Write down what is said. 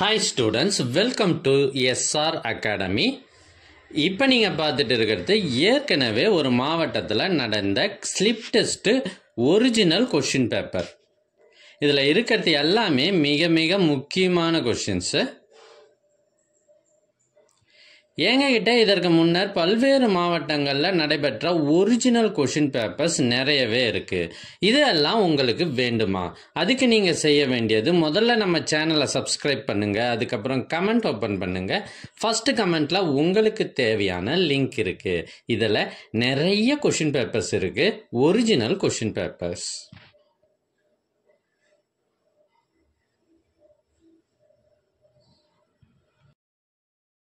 hi students welcome to SR academy இப்போ நீங்கள் பார்த்துட்டு இருக்கிறது ஏற்கனவே ஒரு மாவட்டத்தில் நடந்த slip test original question paper இதில் இருக்கிறது எல்லாமே மிக மிக முக்கியமான கொஷின்ஸு எங்ககிட்ட இதற்கு முன்னர் பல்வேறு மாவட்டங்களில் நடைபெற்ற ஒரிஜினல் கொஷின் பேப்பர்ஸ் நிறையவே இருக்குது இதெல்லாம் உங்களுக்கு வேண்டுமா அதுக்கு நீங்கள் செய்ய வேண்டியது முதல்ல நம்ம சேனலை சப்ஸ்கிரைப் பண்ணுங்கள் அதுக்கப்புறம் கமெண்ட் ஓப்பன் பண்ணுங்கள் ஃபஸ்ட்டு கமெண்ட்டில் உங்களுக்கு தேவையான லிங்க் இருக்குது இதில் நிறைய கொஷின் பேப்பர்ஸ் இருக்குது ஒரிஜினல் கொஷின் பேப்பர்ஸ்